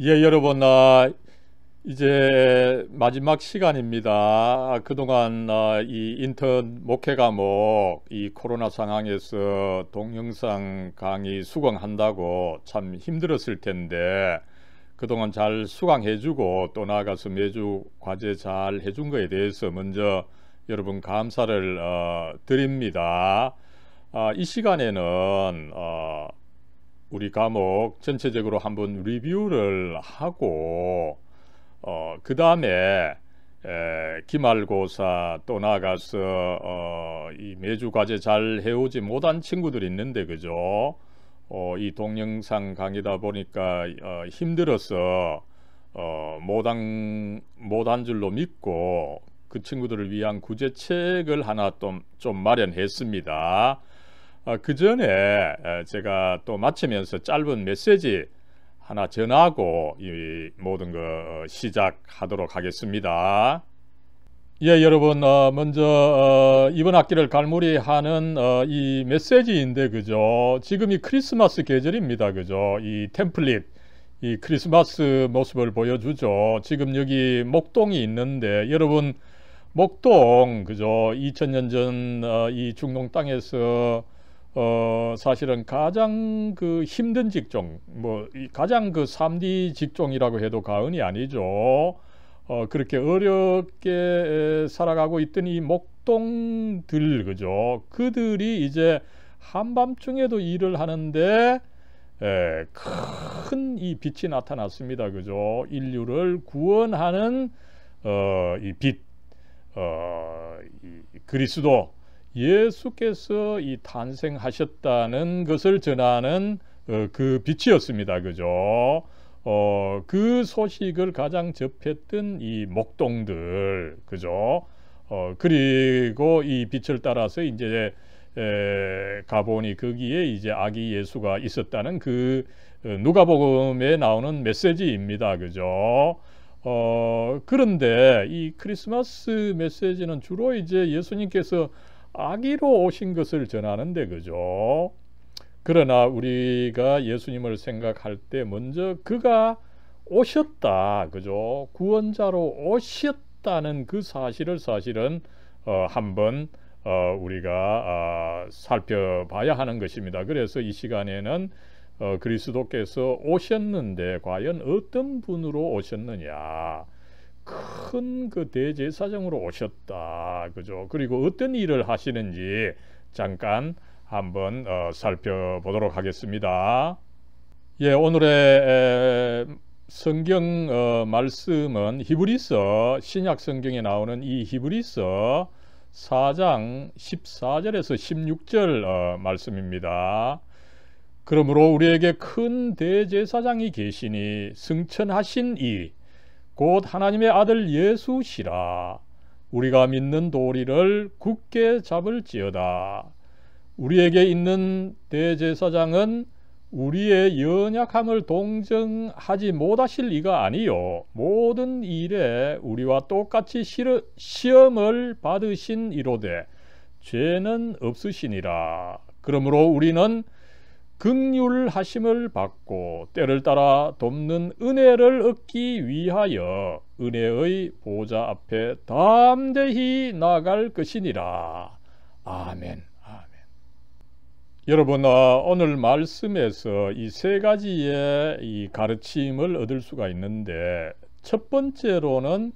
예, 여러분, 아, 이제 마지막 시간입니다. 아, 그동안 아, 이 인턴 목회 과목, 이 코로나 상황에서 동영상 강의 수강한다고 참 힘들었을 텐데, 그동안 잘 수강해주고 또 나아가서 매주 과제 잘 해준 거에 대해서 먼저 여러분 감사를 어, 드립니다. 아, 이 시간에는 어, 우리 과목 전체적으로 한번 리뷰를 하고 어, 그 다음에 기말고사 또 나가서 어, 이 매주 과제 잘 해오지 못한 친구들이 있는데 그죠? 어, 이 동영상 강의다 보니까 어, 힘들어서 어, 못한 못한 줄로 믿고 그 친구들을 위한 구제책을 하나 좀, 좀 마련했습니다. 어, 그 전에 어, 제가 또 마치면서 짧은 메시지 하나 전하고 이 모든 거 어, 시작하도록 하겠습니다. 예, 여러분 어, 먼저 어, 이번 학기를 갈무리하는 어, 이 메시지인데 그죠? 지금이 크리스마스 계절입니다, 그죠? 이 템플릿 이 크리스마스 모습을 보여주죠. 지금 여기 목동이 있는데 여러분 목동 그죠? 2000년 전 이 중동 땅에서 어, 사실은 가장 그 힘든 직종, 뭐, 가장 그 3D 직종이라고 해도 과언이 아니죠. 어, 그렇게 어렵게 살아가고 있던 이 목동들, 그죠. 그들이 이제 한밤중에도 일을 하는데, 큰 이 빛이 나타났습니다. 그죠. 인류를 구원하는, 어, 이 빛, 어, 이 그리스도, 예수께서 이 탄생하셨다는 것을 전하는 어, 그 빛이었습니다. 그죠? 어, 그 소식을 가장 접했던 이 목동들, 그죠? 어, 그리고 이 빛을 따라서 이제 에, 가보니 거기에 이제 아기 예수가 있었다는 그 어, 누가복음에 나오는 메시지입니다. 그죠? 어, 그런데 이 크리스마스 메시지는 주로 이제 예수님께서 아기로 오신 것을 전하는데 그죠? 그러나 우리가 예수님을 생각할 때 먼저 그가 오셨다. 그죠? 구원자로 오셨다는 그 사실을 사실은 어, 한번 어, 우리가 어, 살펴봐야 하는 것입니다. 그래서 이 시간에는 어, 그리스도께서 오셨는데 과연 어떤 분으로 오셨느냐 큰그 대제사장으로 오셨다. 그죠? 그리고 어떤 일을 하시는지 잠깐 한번 어, 살펴보도록 하겠습니다. 예, 오늘의 에, 성경 어, 말씀은 히브리서 신약 성경에 나오는 이 히브리서 4장 14절에서 16절 어, 말씀입니다. 그러므로 우리에게 큰 대제사장이 계시니 승천하신 이곧 하나님의 아들 예수시라. 우리가 믿는 도리를 굳게 잡을지어다. 우리에게 있는 대제사장은 우리의 연약함을 동정하지 못하실 이가 아니요 모든 일에 우리와 똑같이 시험을 받으신 이로되 죄는 없으시니라. 그러므로 우리는 극률하심을 받고 때를 따라 돕는 은혜를 얻기 위하여 은혜의 보좌 앞에 담대히 나갈 것이니라. 아멘. 아멘. 여러분 아, 오늘 말씀에서 이 세 가지의 이 가르침을 얻을 수가 있는데 첫 번째로는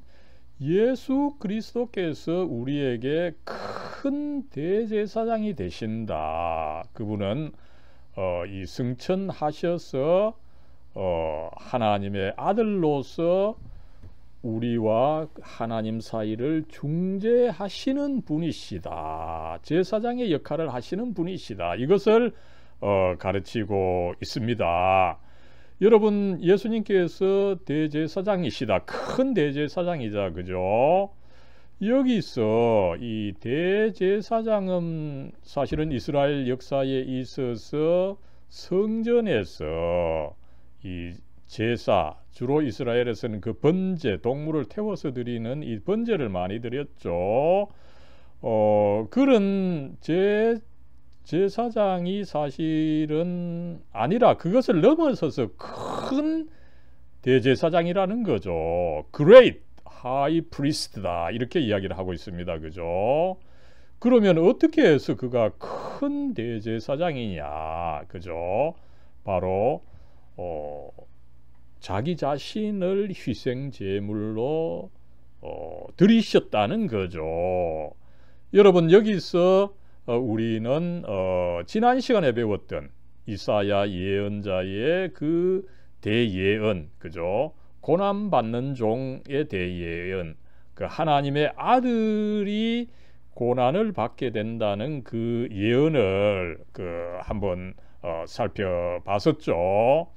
예수 그리스도께서 우리에게 큰 대제사장이 되신다. 그분은 어, 이 승천하셔서 어, 하나님의 아들로서 우리와 하나님 사이를 중재하시는 분이시다. 제사장의 역할을 하시는 분이시다. 이것을 어, 가르치고 있습니다. 여러분 예수님께서 대제사장이시다. 큰 대제사장이자 그죠? 여기서 이 대제사장은 사실은 이스라엘 역사에 있어서 성전에서 이 제사 주로 이스라엘에서는 그 번제 동물을 태워서 드리는 이 번제를 많이 드렸죠. 어, 그런 제 제사장이 사실은 아니라 그것을 넘어서서 큰 대제사장이라는 거죠. Great 하이 프리스트다 이렇게 이야기를 하고 있습니다. 그죠? 그러면 어떻게 해서 그가 큰 대제사장이냐? 그죠? 바로 어, 자기 자신을 희생 제물로 어, 드리셨다는 거죠. 여러분 여기서 어, 우리는 어, 지난 시간에 배웠던 이사야 예언자의 그 대예언, 그죠? 고난받는 종에 대해는 그 하나님의 아들이 고난을 받게 된다는 그 예언을 그 한번 어, 살펴봤었죠.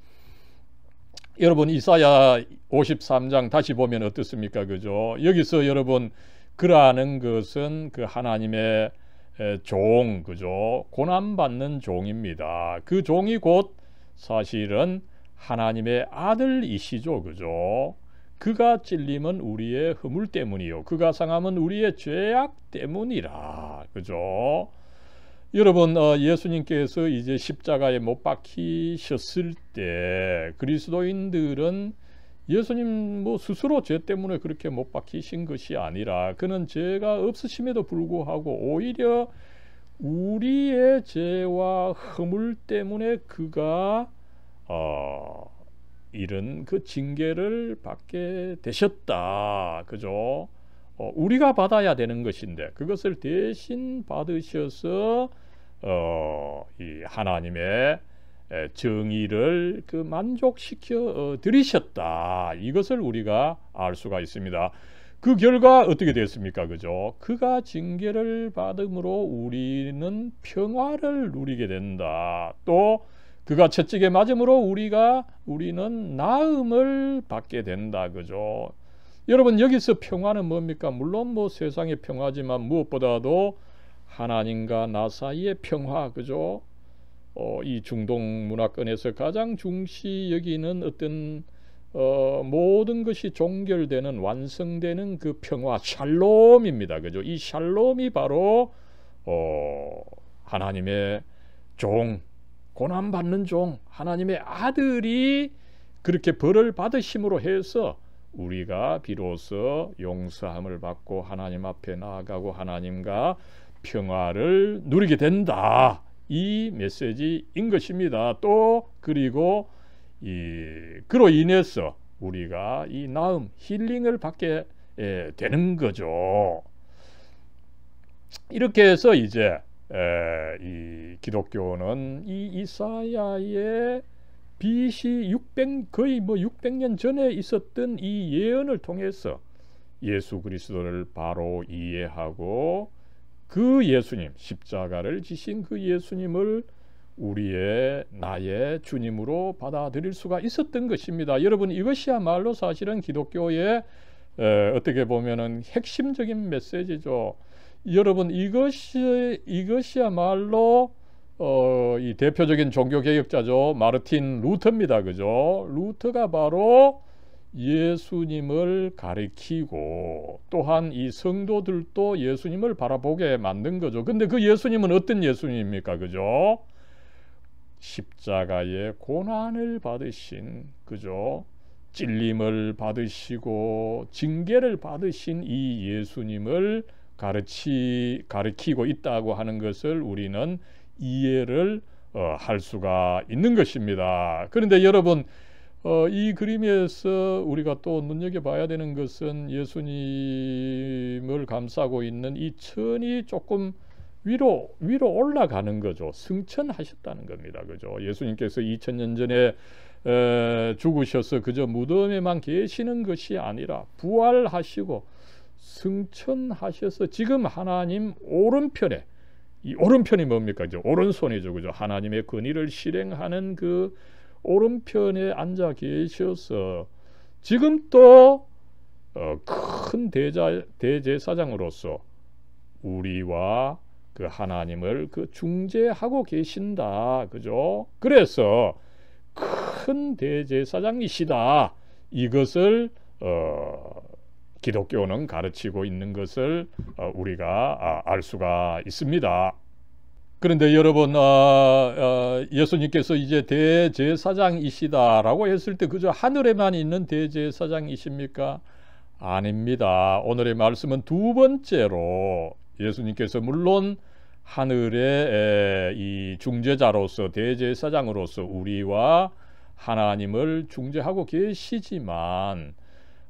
여러분 이사야 53장 다시 보면 어떻습니까? 그죠? 여기서 여러분 그라는 것은 그 하나님의 종, 그죠? 고난받는 종입니다. 그 종이 곧 사실은 하나님의 아들이시죠. 그죠? 그가 찔림은 우리의 허물 때문이요. 그가 상함은 우리의 죄악 때문이라. 그죠? 여러분 어, 예수님께서 이제 십자가에 못 박히셨을 때 그리스도인들은 예수님 뭐 스스로 죄 때문에 그렇게 못 박히신 것이 아니라 그는 죄가 없으심에도 불구하고 오히려 우리의 죄와 허물 때문에 그가 어, 이런 그 징계를 받게 되셨다. 그죠? 어, 우리가 받아야 되는 것인데 그것을 대신 받으셔서 어, 이 하나님의 정의를 그 만족시켜 어, 드리셨다. 이것을 우리가 알 수가 있습니다. 그 결과 어떻게 됐습니까? 그죠? 그가 징계를 받음으로 우리는 평화를 누리게 된다. 또 그가 채찍에 맞음으로 우리가 우리는 나음을 받게 된다 그죠. 여러분 여기서 평화는 뭡니까? 물론 뭐 세상의 평화지만 무엇보다도 하나님과 나 사이의 평화 그죠. 어, 이 중동 문화권에서 가장 중시 여기는 어떤 어, 모든 것이 종결되는 완성되는 그 평화 샬롬입니다. 그죠? 이 샬롬이 바로 어, 하나님의 종 고난 받는 종 하나님의 아들이 그렇게 벌을 받으심으로 해서 우리가 비로소 용서함을 받고 하나님 앞에 나아가고 하나님과 평화를 누리게 된다. 이 메시지인 것입니다. 또 그리고 이 그로 인해서 우리가 이 나음 힐링을 받게 되는 거죠. 이렇게 해서 이제 에, 이 기독교는 이 이사야의 BC 600 거의 뭐 600년 전에 있었던 이 예언을 통해서 예수 그리스도를 바로 이해하고 그 예수님 십자가를 지신 그 예수님을 우리의 나의 주님으로 받아들일 수가 있었던 것입니다. 여러분 이것이야말로 사실은 기독교의 에, 어떻게 보면은 핵심적인 메시지죠. 여러분 이것이 이것이야말로 어, 이 대표적인 종교 개혁자죠. 마르틴 루터입니다. 그죠? 루터가 바로 예수님을 가리키고 또한 이 성도들도 예수님을 바라보게 만든 거죠. 근데 그 예수님은 어떤 예수님입니까? 그죠? 십자가의 고난을 받으신 그죠? 찔림을 받으시고 징계를 받으신 이 예수님을 가르치 가르키고 있다고 하는 것을 우리는 이해를 어, 할 수가 있는 것입니다. 그런데 여러분 어, 이 그림에서 우리가 또 눈여겨봐야 되는 것은 예수님을 감싸고 있는 이 천이 조금 위로 위로 올라가는 거죠. 승천하셨다는 겁니다. 그죠? 예수님께서 2 0년 전에 에, 죽으셔서 그저 무덤에만 계시는 것이 아니라 부활하시고 승천하셔서 지금 하나님 오른편에 이 오른편이 뭡니까? 이제 오른손이죠. 그죠? 하나님의 권위를 실행하는 그 오른편에 앉아 계셔서 지금 또큰 어, 대자, 대제사장으로서 우리와 그 하나님을 그 중재하고 계신다. 그죠? 그래서 큰 대제사장이시다. 이것을 어, 기독교는 가르치고 있는 것을 어, 우리가 아, 알 수가 있습니다. 그런데 여러분 아, 아, 예수님께서 이제 대제사장이시다라고 했을 때 그저 하늘에만 있는 대제사장이십니까? 아닙니다. 오늘의 말씀은 두 번째로 예수님께서 물론 하늘의 이 중재자로서 대제사장으로서 우리와 하나님을 중재하고 계시지만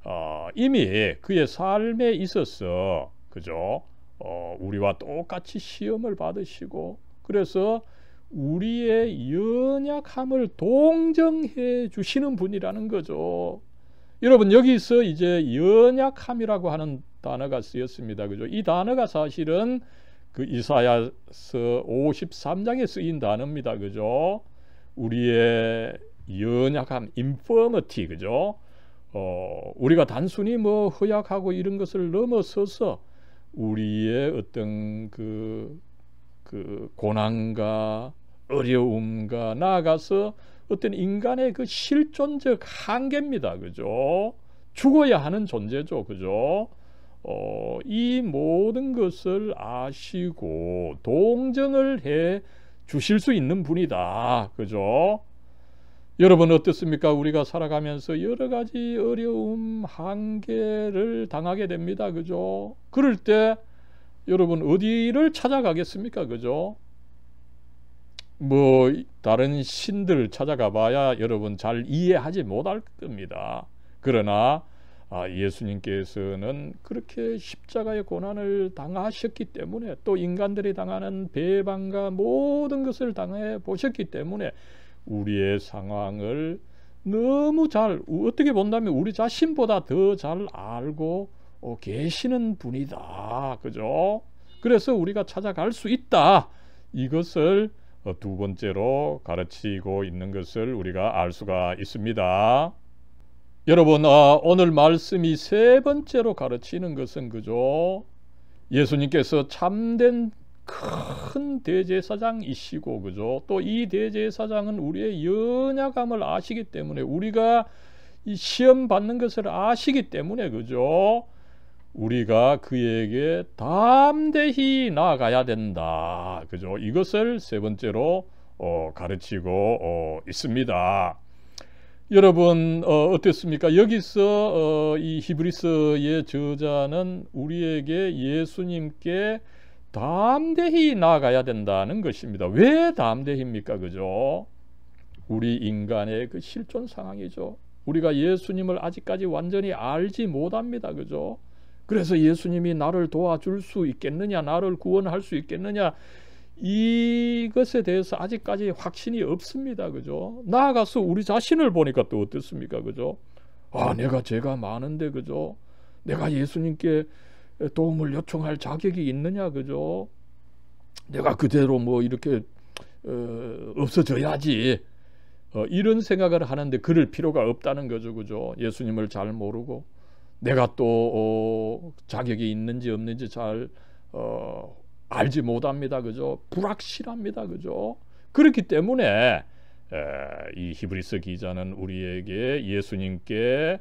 어, 이미 그의 삶에 있어서 그죠? 어, 우리와 똑같이 시험을 받으시고 그래서 우리의 연약함을 동정해 주시는 분이라는 거죠. 여러분 여기서 이제 연약함이라고 하는 단어가 쓰였습니다. 그죠? 이 단어가 사실은 그 이사야서 53장에 쓰인 단어입니다. 그죠? 우리의 연약함, infirmity 그죠? 어, 우리가 단순히 뭐 허약하고 이런 것을 넘어서서 우리의 어떤 그, 그 고난과 어려움과 나아가서 어떤 인간의 그 실존적 한계입니다. 그죠? 죽어야 하는 존재죠. 그죠? 어, 이 모든 것을 아시고 동정을 해 주실 수 있는 분이다. 그죠? 여러분 어떻습니까? 우리가 살아가면서 여러 가지 어려움, 한계를 당하게 됩니다. 그죠? 그럴 때 여러분 어디를 찾아가겠습니까? 그죠? 뭐 다른 신들 찾아가 봐야 여러분 잘 이해하지 못할 겁니다. 그러나 아, 예수님께서는 그렇게 십자가의 고난을 당하셨기 때문에 또 인간들이 당하는 배반과 모든 것을 당해 보셨기 때문에 우리의 상황을 너무 잘 어떻게 본다면 우리 자신보다 더 잘 알고 어, 계시는 분이다. 그죠? 그래서 우리가 찾아갈 수 있다. 이것을 어, 두 번째로 가르치고 있는 것을 우리가 알 수가 있습니다. 여러분 어, 오늘 말씀이 세 번째로 가르치는 것은 그죠? 예수님께서 참된 큰 대제사장이시고 그죠? 또 이 대제사장은 우리의 연약함을 아시기 때문에 우리가 시험 받는 것을 아시기 때문에 그죠? 우리가 그에게 담대히 나아가야 된다. 그죠? 이것을 세 번째로 어, 가르치고 어, 있습니다. 여러분 어, 땠습니까 여기서 어, 이 히브리서의 저자는 우리에게 예수님께 담대히 나아가야 된다는 것입니다. 왜 담대히입니까? 그죠? 우리 인간의 그 실존 상황이죠. 우리가 예수님을 아직까지 완전히 알지 못합니다. 그죠? 그래서 예수님이 나를 도와줄 수 있겠느냐, 나를 구원할 수 있겠느냐, 이것에 대해서 아직까지 확신이 없습니다. 그죠? 나아가서 우리 자신을 보니까 또 어떻습니까? 그죠? 아, 내가 죄가 많은데, 그죠? 내가 예수님께 도움을 요청할 자격이 있느냐 그죠? 내가 그대로 뭐 이렇게 어, 없어져야지 어, 이런 생각을 하는데 그럴 필요가 없다는 거죠 그죠? 예수님을 잘 모르고 내가 또 어, 자격이 있는지 없는지 잘 어, 알지 못합니다 그죠? 불확실합니다 그죠? 그렇기 때문에 에, 이 히브리서 기자는 우리에게 예수님께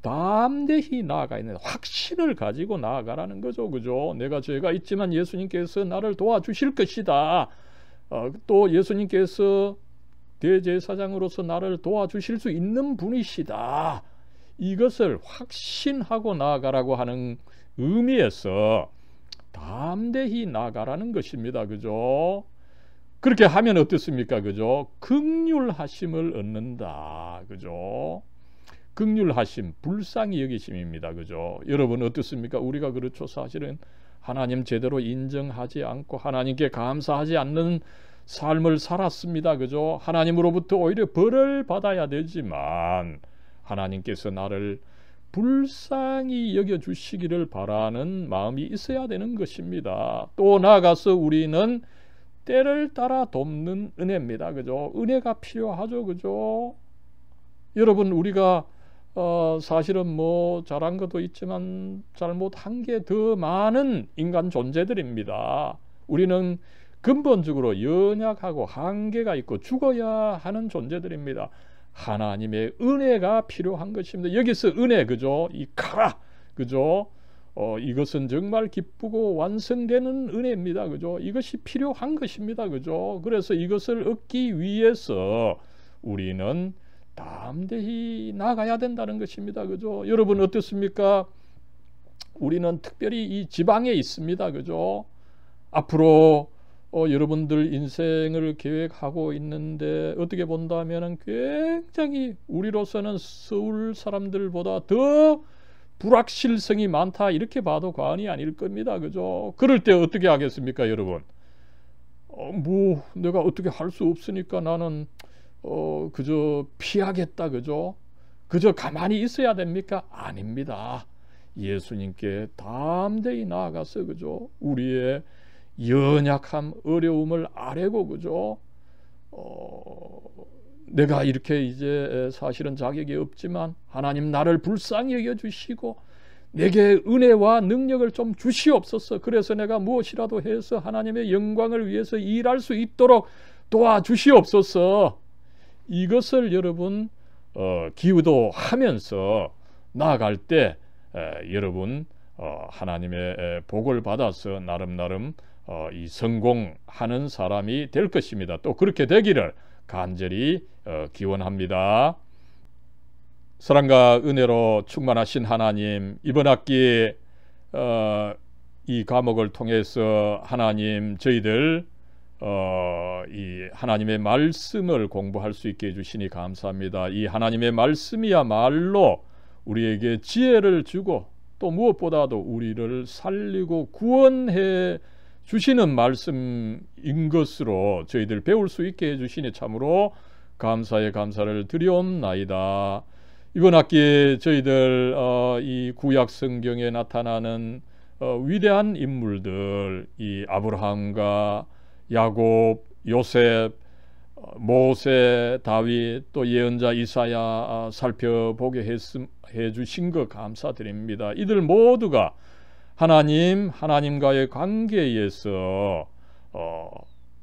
담대히 나아가 있는 확신을 가지고 나아가라는 거죠. 그죠? 내가 죄가 있지만 예수님께서 나를 도와주실 것이다. 어, 또 예수님께서 대제사장으로서 나를 도와주실 수 있는 분이시다. 이것을 확신하고 나아가라고 하는 의미에서 담대히 나아가라는 것입니다. 그죠? 그렇게 하면 어떻습니까? 그죠? 극률하심을 얻는다. 그죠? 극률하심, 불쌍히 여기심입니다. 그죠? 여러분 어떻습니까? 우리가 그렇죠. 사실은 하나님 제대로 인정하지 않고 하나님께 감사하지 않는 삶을 살았습니다. 그죠? 하나님으로부터 오히려 벌을 받아야 되지만 하나님께서 나를 불쌍히 여겨주시기를 바라는 마음이 있어야 되는 것입니다. 또 나아가서 우리는 때를 따라 돕는 은혜입니다. 그죠? 은혜가 필요하죠. 그죠? 여러분, 우리가 어, 사실은 뭐 잘한 것도 있지만 잘못한 게 더 많은 인간 존재들입니다. 우리는 근본적으로 연약하고 한계가 있고 죽어야 하는 존재들입니다. 하나님의 은혜가 필요한 것입니다. 여기서 은혜 그죠? 이 카라 그죠? 어, 이것은 정말 기쁘고 완성되는 은혜입니다. 그죠? 이것이 필요한 것입니다. 그죠? 그래서 이것을 얻기 위해서 우리는 담대히 나가야 된다는 것입니다. 그죠? 여러분 어떻습니까? 우리는 특별히 이 지방에 있습니다. 그죠? 앞으로 어, 여러분들 인생을 계획하고 있는데 어떻게 본다면 굉장히 우리로서는 서울 사람들보다 더 불확실성이 많다 이렇게 봐도 과언이 아닐 겁니다. 그죠? 그럴 때 어떻게 하겠습니까 여러분? 어, 뭐 내가 어떻게 할 수 없으니까 나는 어, 그저 피하겠다 그죠? 그저 가만히 있어야 됩니까? 아닙니다. 예수님께 담대히 나아가서 그죠? 우리의 연약함, 어려움을 아뢰고 그죠? 어, 내가 이렇게 이제 사실은 자격이 없지만 하나님 나를 불쌍히 여겨 주시고 내게 은혜와 능력을 좀 주시옵소서. 그래서 내가 무엇이라도 해서 하나님의 영광을 위해서 일할 수 있도록 도와주시옵소서. 이것을 여러분 어, 기도하면서 나아갈 때 에, 여러분 어, 하나님의 복을 받아서 나름 나름 어, 이 성공하는 사람이 될 것입니다. 또 그렇게 되기를 간절히 어, 기원합니다. 사랑과 은혜로 충만하신 하나님 이번 학기에 어, 이 과목을 통해서 하나님 저희들 어, 이 하나님의 말씀을 공부할 수 있게 해주시니 감사합니다. 이 하나님의 말씀이야말로 우리에게 지혜를 주고 또 무엇보다도 우리를 살리고 구원해 주시는 말씀인 것으로 저희들 배울 수 있게 해주시니 참으로 감사의 감사를 드리옵나이다. 이번 학기에 저희들 어, 이 구약 성경에 나타나는 어, 위대한 인물들, 이 아브라함과 야곱, 요셉, 어, 모세, 다윗 또 예언자 이사야 아, 살펴보게 해주신 것 감사드립니다. 이들 모두가 하나님, 하나님과의 관계에서 어,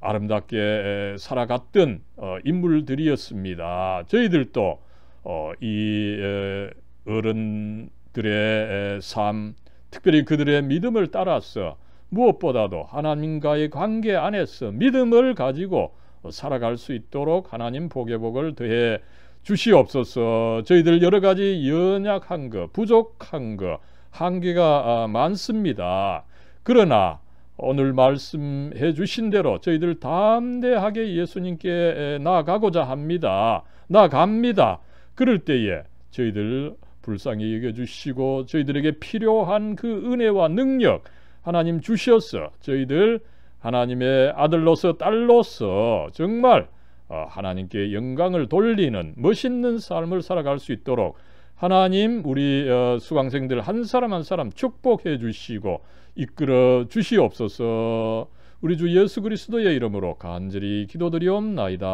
아름답게 살아갔던 어, 인물들이었습니다. 저희들도 어, 이 에, 어른들의 삶, 특별히 그들의 믿음을 따라서 무엇보다도 하나님과의 관계 안에서 믿음을 가지고 살아갈 수 있도록 하나님 복의복을 더해 주시옵소서 저희들 여러 가지 연약한 것, 부족한 것, 한계가 아, 많습니다. 그러나 오늘 말씀해 주신 대로 저희들 담대하게 예수님께 나아가고자 합니다. 나갑니다. 그럴 때에 저희들 불쌍히 여겨주시고 저희들에게 필요한 그 은혜와 능력 하나님 주셔서 저희들 하나님의 아들로서 딸로서 정말 어, 하나님께 영광을 돌리는 멋있는 삶을 살아갈 수 있도록 하나님 우리 어, 수강생들 한 사람 한 사람 축복해 주시고 이끌어 주시옵소서 우리 주 예수 그리스도의 이름으로 간절히 기도드리옵나이다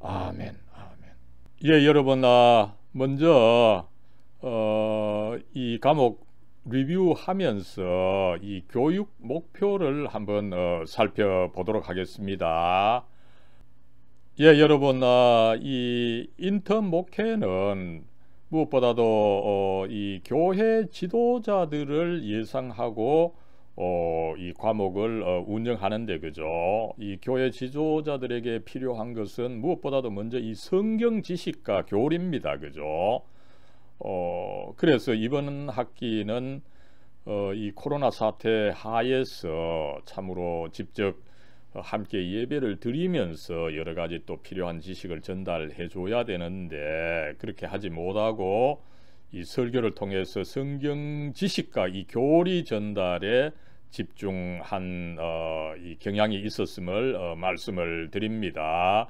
아멘 아멘 예 여러분 아 먼저 어, 이 감옥 리뷰하면서 이 교육 목표를 한번 어, 살펴보도록 하겠습니다. 예, 여러분, 어, 이 인턴 목회는 무엇보다도 어, 이 교회 지도자들을 예상하고 어, 이 과목을 어, 운영하는데 그죠? 이 교회 지도자들에게 필요한 것은 무엇보다도 먼저 이 성경 지식과 교리입니다. 그죠? 어, 그래서 이번 학기는 어, 이 코로나 사태 하에서 참으로 직접 함께 예배를 드리면서 여러 가지 또 필요한 지식을 전달해 줘야 되는데 그렇게 하지 못하고 이 설교를 통해서 성경 지식과 이 교리 전달에 집중한 어, 이 경향이 있었음을 어, 말씀을 드립니다.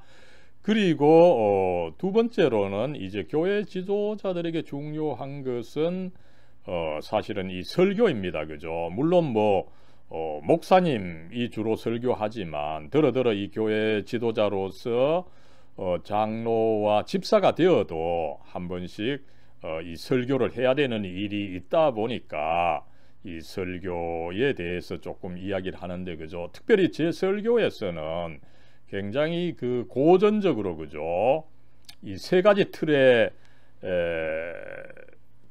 그리고 어, 두 번째로는 이제 교회 지도자들에게 중요한 것은 어, 사실은 이 설교입니다. 그죠? 물론 뭐 어, 목사님이 주로 설교하지만 들어들어 이 교회 지도자로서 어, 장로와 집사가 되어도 한 번씩 어, 이 설교를 해야 되는 일이 있다 보니까 이 설교에 대해서 조금 이야기를 하는데 그죠? 특별히 제 설교에서는 굉장히 그 고전적으로 그죠 이 세 가지 틀에 에,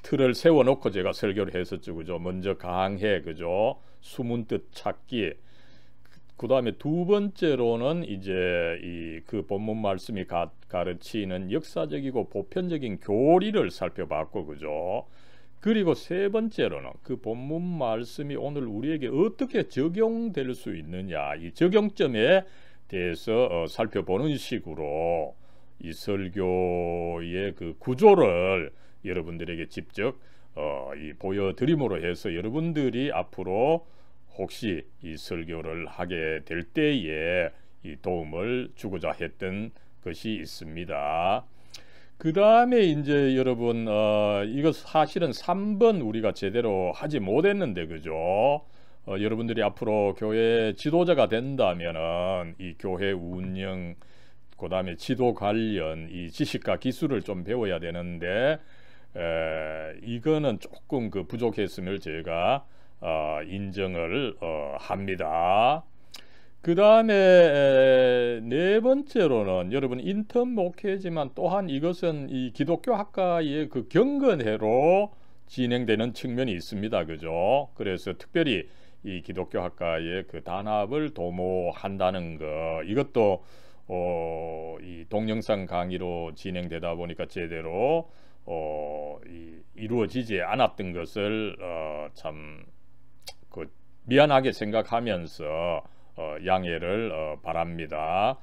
틀을 세워놓고 제가 설교를 했었죠 그죠 먼저 강해 그죠 숨은 뜻 찾기 그 다음에 두 번째로는 이제 이 그 본문 말씀이 가, 르치는 역사적이고 보편적인 교리를 살펴봤고 그죠 그리고 세 번째로는 그 본문 말씀이 오늘 우리에게 어떻게 적용될 수 있느냐 이 적용점에 대해서 어, 살펴보는 식으로 이 설교의 그 구조를 여러분들에게 직접 어, 보여드림으로 해서 여러분들이 앞으로 혹시 이 설교를 하게 될 때에 이 도움을 주고자 했던 것이 있습니다. 그 다음에 이제 여러분 어, 이것 사실은 3번 우리가 제대로 하지 못했는데 그죠? 어, 여러분들이 앞으로 교회 지도자가 된다면은 이 교회 운영 그 다음에 지도 관련 이 지식과 기술을 좀 배워야 되는데 에, 이거는 조금 그 부족했음을 제가 어, 인정을 어, 합니다. 그 다음에 네 번째로는 여러분 인턴 목회지만 또한 이것은 이 기독교 학과의 그 경건회로 진행되는 측면이 있습니다. 그죠? 그래서 특별히 이 기독교학과의 그 단합을 도모한다는 거 이것도 어, 이 동영상 강의로 진행되다 보니까 제대로 어, 이, 이루어지지 않았던 것을 어, 참그 미안하게 생각하면서 어, 양해를 어, 바랍니다.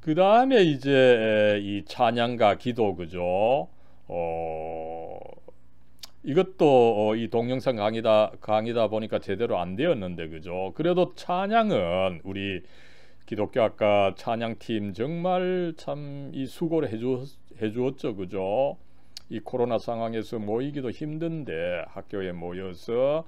그 다음에 이제 이 찬양과 기도 그죠. 어, 이것도 어, 이 동영상 강의다 강의다 보니까 제대로 안 되었는데 그죠. 그래도 찬양은 우리 기독교 학과 찬양팀 정말 참 이 수고를 해주, 해주었죠 그죠. 이 코로나 상황에서 모이기도 힘든데 학교에 모여서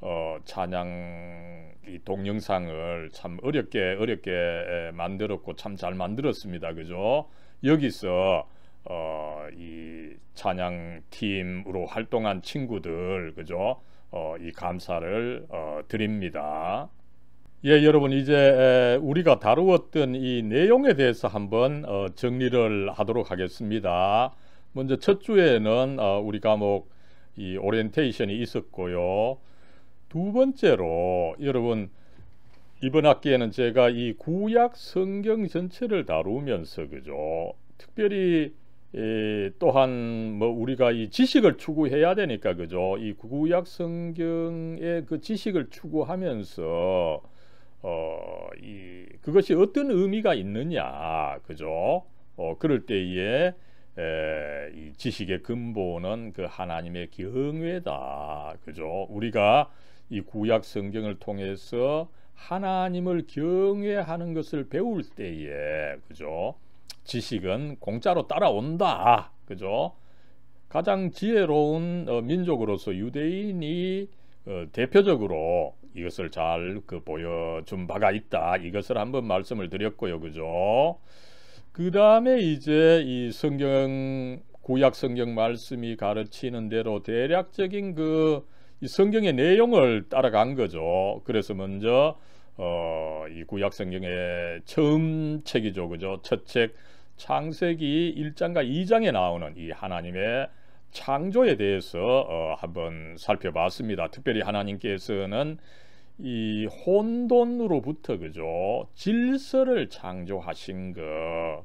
어, 찬양 이 동영상을 참 어렵게 어렵게 만들었고 참 잘 만들었습니다 그죠. 여기서 어, 이 찬양팀으로 활동한 친구들 그죠? 어, 이 감사를 어, 드립니다. 예, 여러분 이제 우리가 다루었던 이 내용에 대해서 한번 어, 정리를 하도록 하겠습니다. 먼저 첫 주에는 어, 우리 과목 이 오리엔테이션이 있었고요. 두 번째로 여러분 이번 학기에는 제가 이 구약 성경 전체를 다루면서 그죠. 특별히 이, 또한 뭐 우리가 이 지식을 추구해야 되니까 그죠 이 구약 성경의 그 지식을 추구하면서 어, 이, 그것이 어떤 의미가 있느냐 그죠 어, 그럴 때에 에, 이 지식의 근본은 그 하나님의 경외다 그죠 우리가 이 구약 성경을 통해서 하나님을 경외하는 것을 배울 때에 그죠 지식은 공짜로 따라온다. 그죠? 가장 지혜로운 어, 민족으로서 유대인이 어, 대표적으로 이것을 잘그 보여준 바가 있다. 이것을 한번 말씀을 드렸고요. 그죠? 그 다음에 이제 이 성경, 구약 성경 말씀이 가르치는 대로 대략적인 그 성경의 내용을 따라간 거죠. 그래서 먼저 어, 이 구약 성경의 처음 책이죠. 그죠? 첫 책, 창세기 1장과 2장에 나오는 이 하나님의 창조에 대해서 어, 한번 살펴봤습니다. 특별히 하나님께서는 이 혼돈으로부터 그죠 질서를 창조하신 거.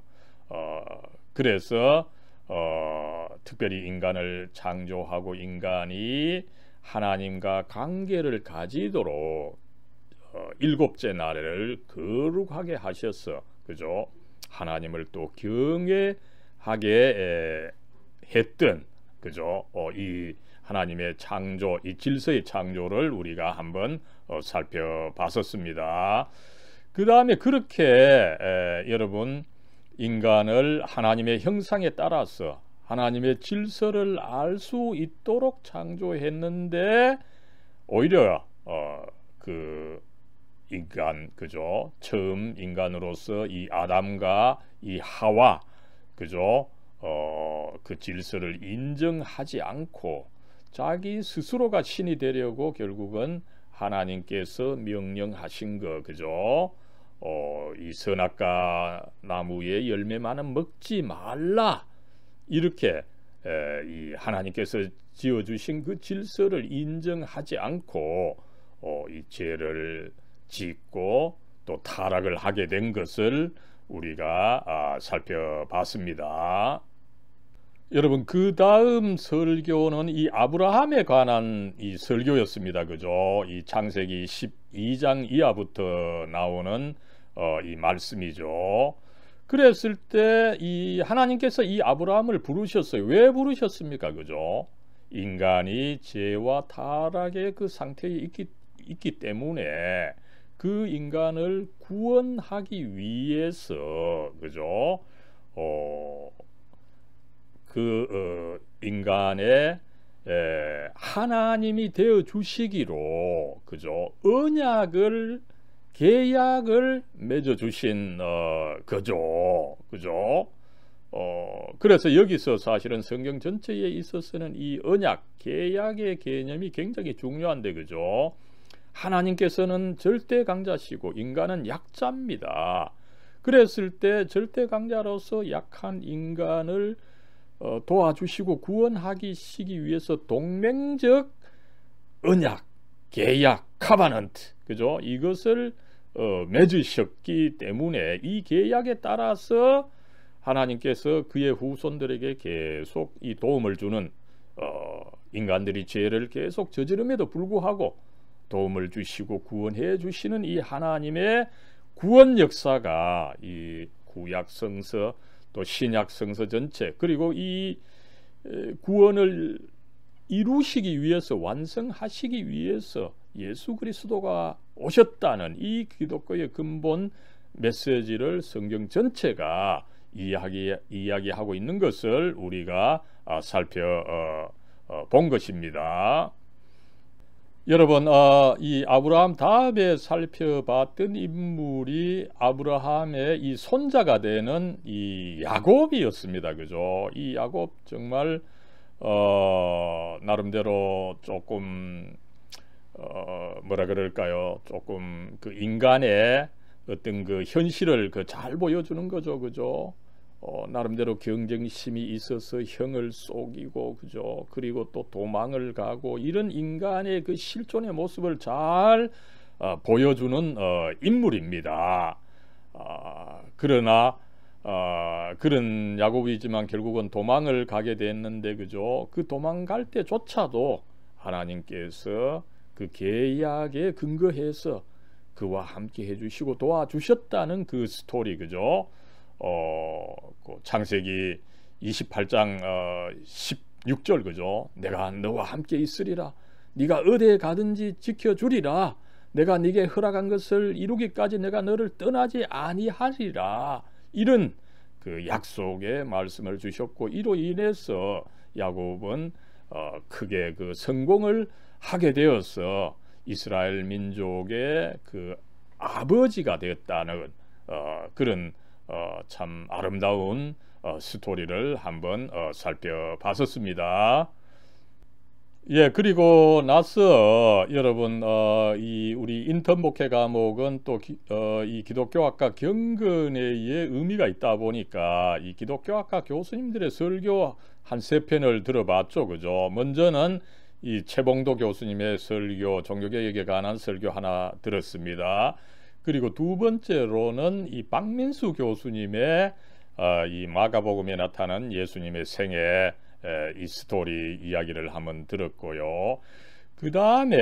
어, 그래서 어, 특별히 인간을 창조하고 인간이 하나님과 관계를 가지도록 어, 일곱째 날을 거룩하게 하셨어. 그죠? 하나님을 또 경외하게 했던 그죠? 어, 이 하나님의 창조, 이 질서의 창조를 우리가 한번 어, 살펴봤었습니다. 그 다음에 그렇게 에, 여러분 인간을 하나님의 형상에 따라서 하나님의 질서를 알 수 있도록 창조했는데 오히려 어, 그 인간 그죠? 처음 인간으로서 이 아담과 이 하와 그죠? 어, 그 질서를 인정하지 않고 자기 스스로가 신이 되려고 결국은 하나님께서 명령하신 거 그죠? 어, 이 선악과 나무의 열매만은 먹지 말라 이렇게 에, 이 하나님께서 지어주신 그 질서를 인정하지 않고 어, 이 죄를 짓고 또 타락을 하게 된 것을 우리가 아, 살펴봤습니다. 여러분 그 다음 설교는 이 아브라함에 관한 이 설교였습니다. 그죠? 이 창세기 12장 이하부터 나오는 어, 이 말씀이죠. 그랬을 때 이 하나님께서 이 아브라함을 부르셨어요. 왜 부르셨습니까? 그죠? 인간이 죄와 타락의 그 상태에 있기, 있기 때문에 그 인간을 구원하기 위해서 그죠? 어, 그 어, 인간의 에, 하나님이 되어 주시기로 그죠? 언약을 계약을 맺어 주신 어, 거죠. 그죠? 어, 그래서 여기서 사실은 성경 전체에 있어서는 이 언약, 계약의 개념이 굉장히 중요한데, 그죠? 하나님께서는 절대 강자시고 인간은 약자입니다. 그랬을 때 절대 강자로서 약한 인간을 어, 도와주시고 구원하기 시기 위해서 동맹적 언약, 계약, 카바넌트 그죠? 이것을 어, 맺으셨기 때문에 이 계약에 따라서 하나님께서 그의 후손들에게 계속 이 도움을 주는 어, 인간들이 죄를 계속 저지름에도 불구하고 도움을 주시고 구원해 주시는 이 하나님의 구원 역사가 이 구약 성서 또 신약 성서 전체 그리고 이 구원을 이루시기 위해서 완성하시기 위해서 예수 그리스도가 오셨다는 이 기독교의 근본 메시지를 성경 전체가 이야기, 이야기하고 있는 것을 우리가 아, 살펴본 어, 어, 것입니다. 여러분 어, 이 아브라함 다음에 살펴봤던 인물이 아브라함의 이 손자가 되는 이 야곱이었습니다. 그죠? 이 야곱 정말 어, 나름대로 조금 어, 뭐라 그럴까요? 조금 그 인간의 어떤 그 현실을 그 잘 보여주는 거죠. 그죠? 어, 나름대로 경쟁심이 있어서 형을 속이고 그죠 그리고 또 도망을 가고 이런 인간의 그 실존의 모습을 잘 어, 보여주는 어, 인물입니다. 아, 그러나 아, 그런 야곱이지만 결국은 도망을 가게 됐는데 그죠 그 도망갈 때조차도 하나님께서 그 계약에 근거해서 그와 함께 해주시고 도와주셨다는 그 스토리 그죠. 어, 그 창세기 28장 어, 16절 그죠? 내가 너와 함께 있으리라. 네가 어디에 가든지 지켜주리라. 내가 네게 허락한 것을 이루기까지 내가 너를 떠나지 아니하리라. 이런 그 약속의 말씀을 주셨고 이로 인해서 야곱은 어, 크게 그 성공을 하게 되어서 이스라엘 민족의 그 아버지가 되었다는 어, 그런 어, 참 아름다운 어, 스토리를 한번 어, 살펴봤었습니다. 예, 그리고 나서 여러분 어, 이 우리 인턴 목회 과목은 또이 어, 기독교학과 경근에 의 의미가 있다 보니까 이 기독교학과 교수님들의 설교 한 세 편을 들어봤죠, 그죠? 먼저는 이 최봉도 교수님의 설교, 종교개혁에 관한 설교 하나 들었습니다. 그리고 두 번째로는 이 박민수 교수님의 어, 이 마가복음에 나타난 예수님의 생애 에, 이 스토리 이야기를 한번 들었고요. 그 다음에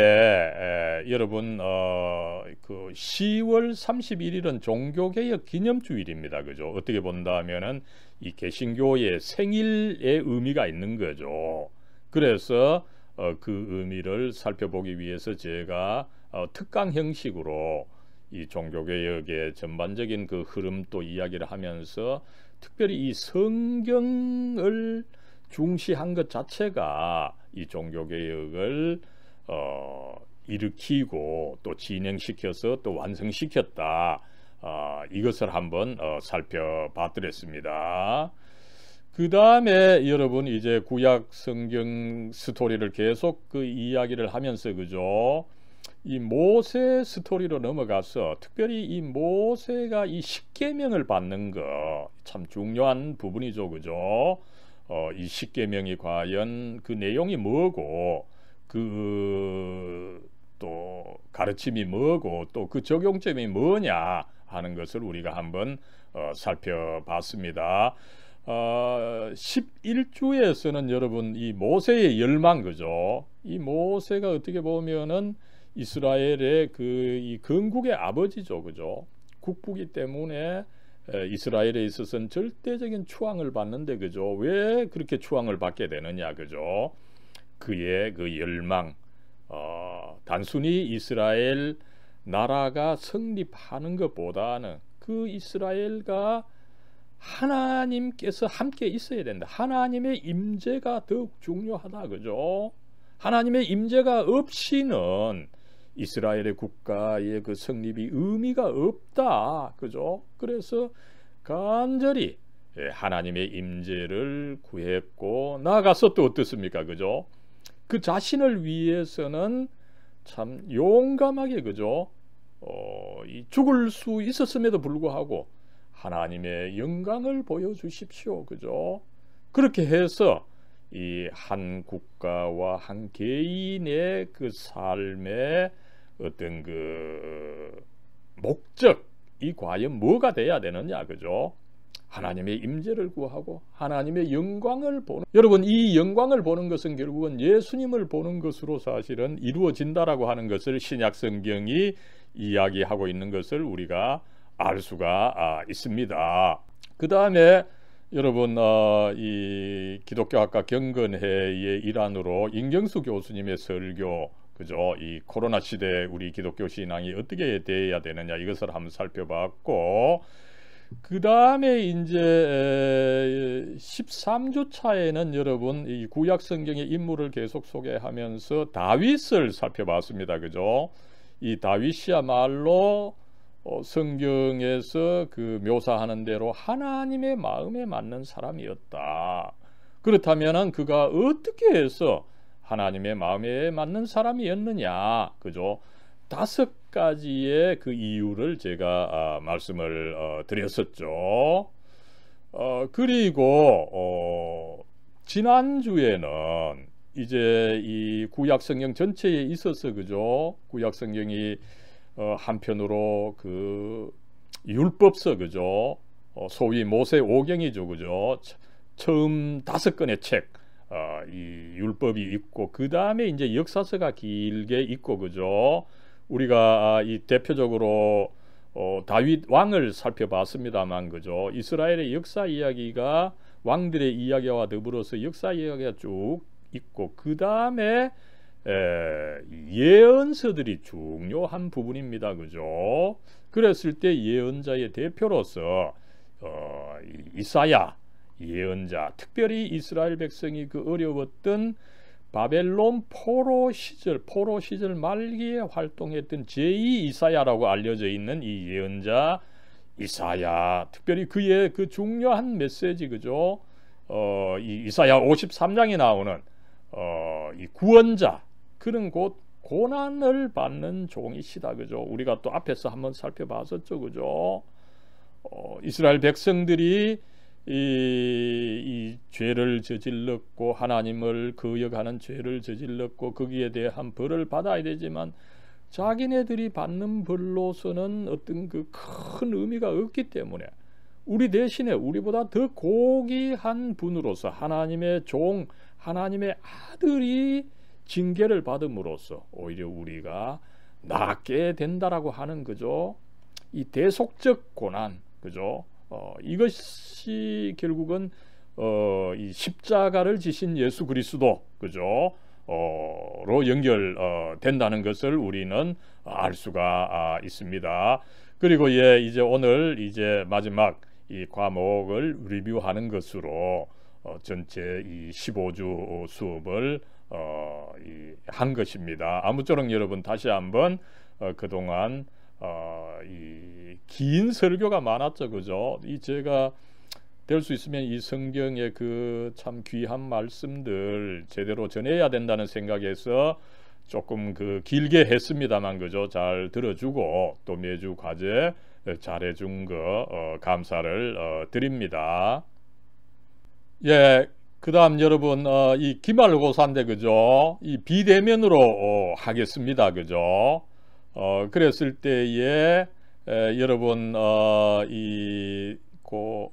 여러분 어, 그 10월 31일은 종교개혁 기념주일입니다. 그죠? 어떻게 본다면은 이 개신교의 생일의 의미가 있는 거죠. 그래서 어, 그 의미를 살펴보기 위해서 제가 어, 특강 형식으로 이 종교개혁의 전반적인 그 흐름도 이야기를 하면서 특별히 이 성경을 중시한 것 자체가 이 종교개혁을 어, 일으키고 또 진행시켜서 또 완성시켰다. 어, 이것을 한번 어, 살펴봤더랬습니다. 그 다음에 여러분 이제 구약 성경 스토리를 계속 그 이야기를 하면서 그죠. 이 모세 스토리로 넘어가서 특별히 이 모세가 이 십계명을 받는 거 참 중요한 부분이죠 그죠 어, 이 십계명이 과연 그 내용이 뭐고 그 또 가르침이 뭐고 또 그 적용점이 뭐냐 하는 것을 우리가 한번 어, 살펴봤습니다 어, 11주에서는 여러분 이 모세의 열망 그죠 이 모세가 어떻게 보면은 이스라엘의 그이 건국의 아버지죠. 그죠? 국부기 때문에 이스라엘에 있어서는 절대적인 추앙을 받는데 그죠? 왜 그렇게 추앙을 받게 되느냐 그죠? 그의 그 열망 어, 단순히 이스라엘 나라가 성립하는 것보다는 그 이스라엘과 하나님께서 함께 있어야 된다. 하나님의 임재가 더욱 중요하다. 그죠? 하나님의 임재가 없이는 이스라엘의 국가의 그 성립이 의미가 없다. 그죠? 그래서 간절히 예, 하나님의 임재를 구했고 나가서 또 어떻습니까? 그죠? 그 자신을 위해서는 참 용감하게 그죠? 어, 죽을 수 있었음에도 불구하고 하나님의 영광을 보여주십시오. 그죠? 그렇게 해서 이 한 국가와 한 개인의 그 삶에 어떤 그 목적이 과연 뭐가 돼야 되느냐 그죠? 하나님의 임재를 구하고 하나님의 영광을 보는 여러분 이 영광을 보는 것은 결국은 예수님을 보는 것으로 사실은 이루어진다라고 하는 것을 신약 성경이 이야기하고 있는 것을 우리가 알 수가 아, 있습니다. 그 다음에 여러분 어, 이 기독교학과 경건회의 일환으로 임경수 교수님의 설교 그죠? 이 코로나 시대에 우리 기독교 신앙이 어떻게 돼야 되느냐 이것을 한번 살펴봤고 그 다음에 이제 13주 차에는 여러분 이 구약 성경의 인물을 계속 소개하면서 다윗을 살펴봤습니다. 그죠? 이 다윗이야말로 어, 성경에서 그 묘사하는 대로 하나님의 마음에 맞는 사람이었다. 그렇다면 그가 어떻게 해서 하나님의 마음에 맞는 사람이었느냐 그죠 다섯 가지의 그 이유를 제가 아, 말씀을 어, 드렸었죠 어, 그리고 어, 지난주에는 이제 이 구약 성경 전체에 있어서 그죠 구약 성경이 어, 한편으로 그 율법서 그죠 어, 소위 모세 오경이죠 그죠 처음 다섯 권의 책 어, 이 율법이 있고 그 다음에 이제 역사서가 길게 있고 그죠. 우리가 아, 이 대표적으로 어, 다윗 왕을 살펴봤습니다만 그죠. 이스라엘의 역사 이야기가 왕들의 이야기와 더불어서 역사 이야기가 쭉 있고 그 다음에 예언서들이 중요한 부분입니다. 그죠? 그랬을 때 예언자의 대표로서 어, 이사야 예언자, 특별히 이스라엘 백성이 그 어려웠던 바벨론 포로 시절, 포로 시절 말기에 활동했던 제2 이사야라고 알려져 있는 이 예언자 이사야, 특별히 그의 그 중요한 메시지 그죠? 어, 이 이사야 53장에 나오는 어, 이 구원자 그런곳 고난을 받는 종이시다 그죠? 우리가 또 앞에서 한번 살펴봤었죠 그죠? 어, 이스라엘 백성들이 이, 이 죄를 저질렀고 하나님을 거역하는 죄를 저질렀고 거기에 대한 벌을 받아야 되지만 자기네들이 받는 벌로서는 어떤 그 큰 의미가 없기 때문에 우리 대신에 우리보다 더 고귀한 분으로서 하나님의 종 하나님의 아들이 징계를 받음으로써 오히려 우리가 낫게 된다라고 하는 그죠 이 대속적 고난 그죠 어, 이것이 결국은 어, 이 십자가를 지신 예수 그리스도 그죠? 어, 로 연결된다는 어, 것을 우리는 알 수가 아, 있습니다. 그리고 예, 이제 오늘 이제 마지막 이 과목을 리뷰하는 것으로 어, 전체 이 15주 수업을 어, 이, 한 것입니다. 아무쪼록 여러분 다시 한번 어, 그동안 어, 아, 이긴 설교가 많았죠, 그죠? 이 제가 될 수 있으면 이 성경의 그 참 귀한 말씀들 제대로 전해야 된다는 생각에서 조금 그 길게 했습니다만 그죠? 잘 들어주고 또 매주 과제 어, 잘해준 거 어, 감사를 어, 드립니다. 예, 그다음 여러분 어, 이 기말고사인데 그죠? 이 비대면으로 어, 하겠습니다, 그죠? 어, 그랬을 때에 에, 여러분 어, 이 고,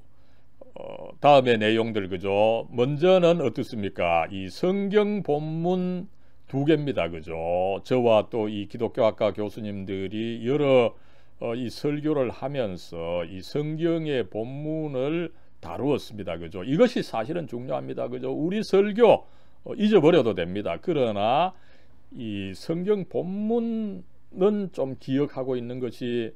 어, 다음의 내용들 그죠. 먼저는 어떻습니까? 이 성경 본문 두 개입니다. 그죠. 저와 또 이 기독교학과 교수님들이 여러 어, 이 설교를 하면서 이 성경의 본문을 다루었습니다. 그죠. 이것이 사실은 중요합니다. 그죠. 우리 설교 어, 잊어버려도 됩니다. 그러나 이 성경 본문 저는 좀 기억하고 있는 것이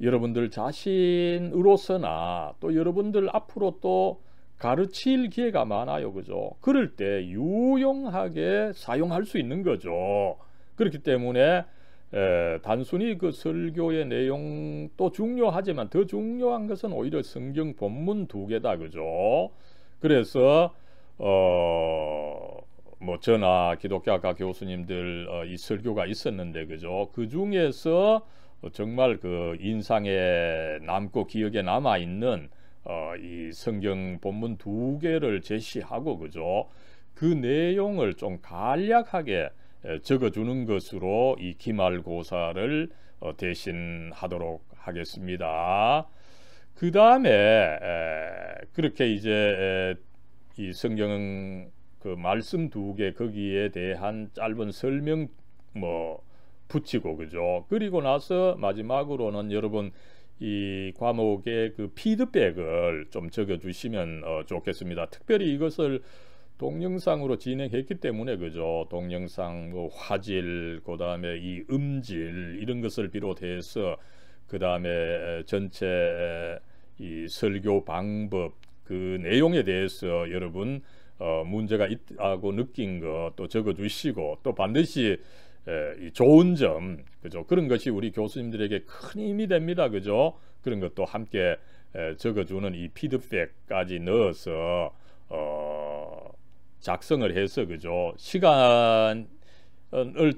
여러분들 자신으로서나 또 여러분들 앞으로 또 가르칠 기회가 많아요. 그죠? 그럴 때 유용하게 사용할 수 있는 거죠. 그렇기 때문에 에, 단순히 그 설교의 내용도 중요하지만 더 중요한 것은 오히려 성경 본문 두 개다. 그죠? 그래서 어뭐 전하 기독교 학과 교수님들 어, 이 설교가 있었는데 그죠 그 중에서 정말 그 인상에 남고 기억에 남아 있는 어, 이 성경 본문 두 개를 제시하고 그죠 그 내용을 좀 간략하게 적어주는 것으로 이 기말고사를 어, 대신하도록 하겠습니다. 그 다음에 그렇게 이제 이 성경 그 말씀 두 개 거기에 대한 짧은 설명 뭐 붙이고 그죠. 그리고 나서 마지막으로는 여러분 이 과목의 그 피드백을 좀 적어주시면 어, 좋겠습니다. 특별히 이것을 동영상으로 진행했기 때문에 그죠. 동영상 뭐 화질 그 다음에 이 음질 이런 것을 비롯해서 그 다음에 전체 이 설교 방법 그 내용에 대해서 여러분 어, 문제가 있다고 느낀 것도 적어주시고 또 반드시 에, 좋은 점 그죠 그런 것이 우리 교수님들에게 큰 힘이 됩니다 그죠 그런 것도 함께 에, 적어주는 이 피드백까지 넣어서 어, 작성을 해서 그죠 시간을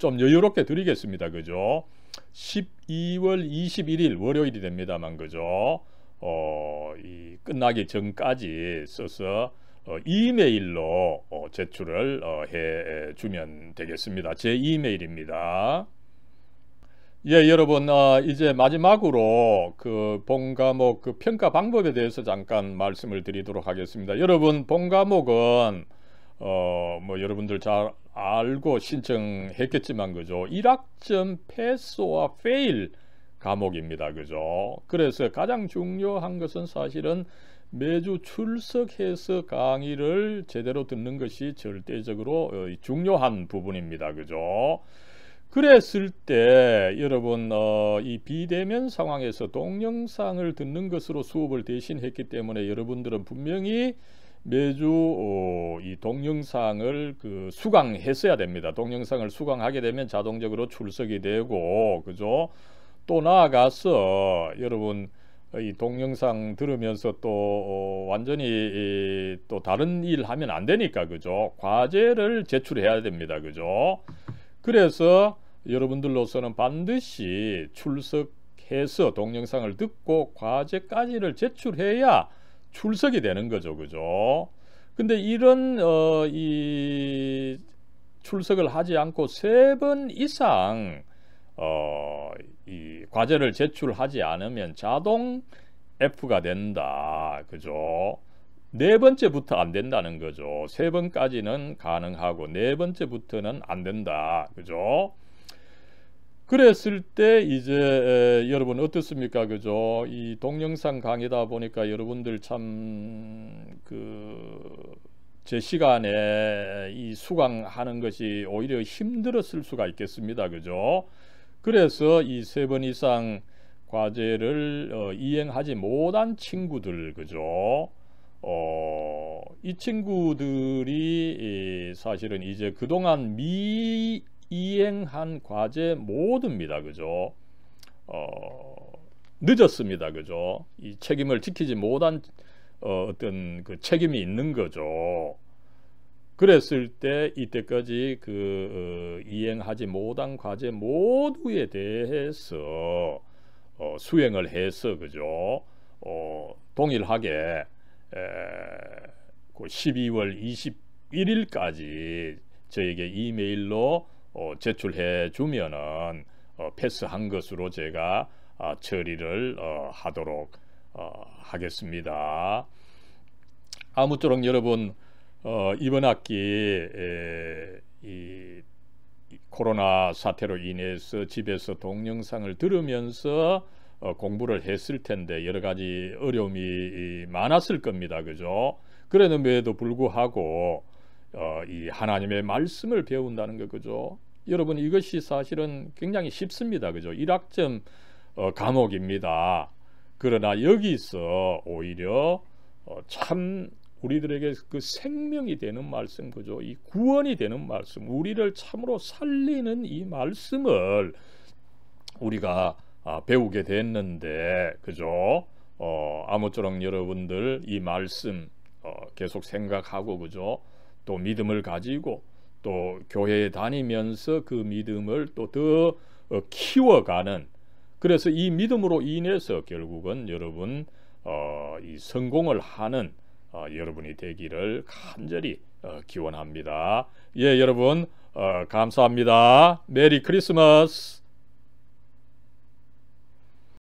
좀 여유롭게 드리겠습니다 그죠 12월 21일 월요일이 됩니다만 그죠 어, 이 끝나기 전까지 써서 어, 이메일로 어, 제출을 어, 해주면 되겠습니다. 제 이메일입니다. 예, 여러분 어, 이제 마지막으로 그 본과목 그 평가 방법에 대해서 잠깐 말씀을 드리도록 하겠습니다. 여러분 본과목은 어, 뭐 여러분들 잘 알고 신청했겠지만 그죠? 1학점 패스와 페일 과목입니다. 그죠? 그래서 가장 중요한 것은 사실은 매주 출석해서 강의를 제대로 듣는 것이 절대적으로 어, 중요한 부분입니다. 그죠? 그랬을 때 여러분 어, 이 비대면 상황에서 동영상을 듣는 것으로 수업을 대신했기 때문에 여러분들은 분명히 매주 어, 이 동영상을 그 수강했어야 됩니다. 동영상을 수강하게 되면 자동적으로 출석이 되고 그죠? 또 나아가서 여러분 이 동영상 들으면서 또 어, 완전히 이, 또 다른 일 하면 안 되니까 그죠 과제를 제출해야 됩니다 그죠 그래서 여러분들로서는 반드시 출석해서 동영상을 듣고 과제까지를 제출해야 출석이 되는 거죠 그죠 근데 이런 어, 이 출석을 하지 않고 세 번 이상 어, 이 과제를 제출하지 않으면 자동 F가 된다. 그죠? 네 번째부터 안 된다는 거죠. 세 번까지는 가능하고 네 번째부터는 안 된다. 그죠? 그랬을 때 이제 여러분 어떻습니까? 그죠? 이 동영상 강의다 보니까 여러분들 참 그 제 시간에 이 수강하는 것이 오히려 힘들었을 수가 있겠습니다. 그죠? 그래서 이 세 번 이상 과제를 어, 이행하지 못한 친구들 그죠 어, 이 친구들이 이 사실은 이제 그동안 미이행한 과제 모두입니다 그죠 어, 늦었습니다 그죠 이 책임을 지키지 못한 어, 어떤 그 책임이 있는 거죠 그랬을 때 이때까지 그 어, 이행하지 못한 과제 모두에 대해서 어, 수행을 해서 그죠 어, 동일하게 에, 그 12월 21일까지 저에게 이메일로 어, 제출해 주면은 어, 패스한 것으로 제가 아, 어, 처리를 하도록 어, 하겠습니다. 아무쪼록 여러분 어, 이번 학기에 이 코로나 사태로 인해서 집에서 동영상을 들으면서 어, 공부를 했을 텐데 여러 가지 어려움이 많았을 겁니다. 그죠? 그래도 불구하고 어, 이 하나님의 말씀을 배운다는 거 그죠? 여러분 이것이 사실은 굉장히 쉽습니다. 그죠? 1학점 어, 감옥입니다. 그러나 여기서 오히려 어, 참 우리들에게 그 생명이 되는 말씀 그죠 이 구원이 되는 말씀 우리를 참으로 살리는 이 말씀을 우리가 아, 배우게 됐는데 그죠 어, 아무쪼록 여러분들 이 말씀 어, 계속 생각하고 그죠 또 믿음을 가지고 또 교회에 다니면서 그 믿음을 또더 어, 키워가는 그래서 이 믿음으로 인해서 결국은 여러분 어, 이 성공을 하는 어, 여러분이 되기를 간절히 어, 기원합니다. 예, 여러분 어, 감사합니다. 메리 크리스마스.